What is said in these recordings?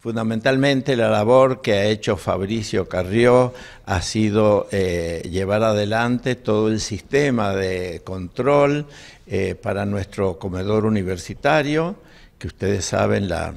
Fundamentalmente la labor que ha hecho Fabricio Carrió ha sido eh, llevar adelante todo el sistema de control eh, para nuestro comedor universitario, que ustedes saben la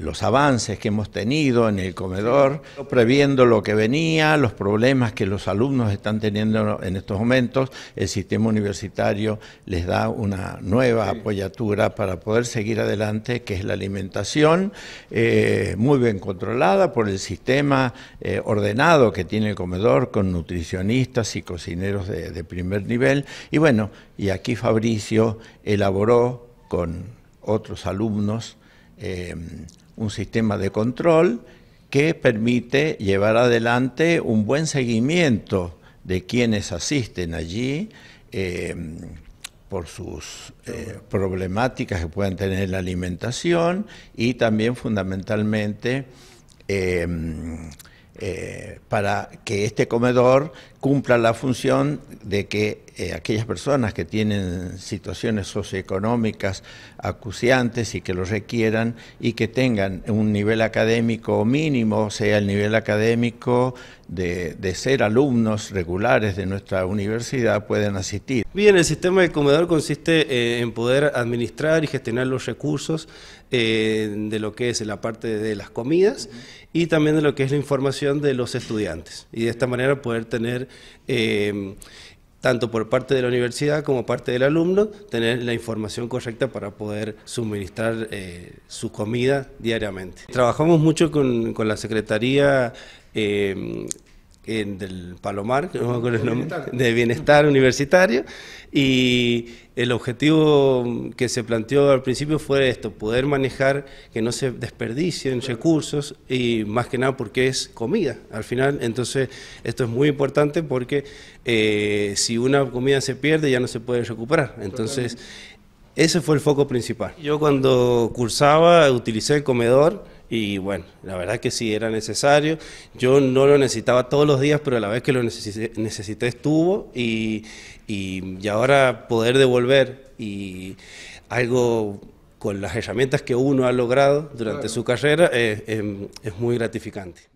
los avances que hemos tenido en el comedor, previendo lo que venía, los problemas que los alumnos están teniendo en estos momentos, el sistema universitario les da una nueva apoyatura para poder seguir adelante, que es la alimentación, eh, muy bien controlada por el sistema eh, ordenado que tiene el comedor, con nutricionistas y cocineros de primer nivel. Y bueno, y aquí Fabricio elaboró con otros alumnos, Em, un sistema de control que permite llevar adelante un buen seguimiento de quienes asisten allí em, por sus eh, problemáticas que puedan tener en la alimentación y también fundamentalmente em, eh, para que este comedor cumpla la función de que eh, aquellas personas que tienen situaciones socioeconómicas acuciantes y que lo requieran y que tengan un nivel académico mínimo, sea, el nivel académico de, ser alumnos regulares de nuestra universidad pueden asistir. Bien, el sistema de comedor consiste eh, en poder administrar y gestionar los recursos eh, de lo que es la parte de las comidas y también de lo que es la información de los estudiantes. Y de esta manera poder tener tanto por parte de la universidad como parte del alumno, tener la información correcta para poder suministrar eh, su comida diariamente. Trabajamos mucho con, la Secretaría eh, del Palomar, que de Bienestar Universitario, y el objetivo que se planteó al principio fue esto, poder manejar que no se desperdicien recursos y más que nada porque es comida al final, entonces esto es muy importante porque eh, si una comida se pierde ya no se puede recuperar, entonces ese fue el foco principal. Yo cuando cursaba utilicé el comedor, y bueno, la verdad que sí era necesario. Yo no lo necesitaba todos los días, pero a la vez que lo necesité, estuvo y, ahora poder devolver y algo con las herramientas que uno ha logrado durante su carrera eh, em, es muy gratificante.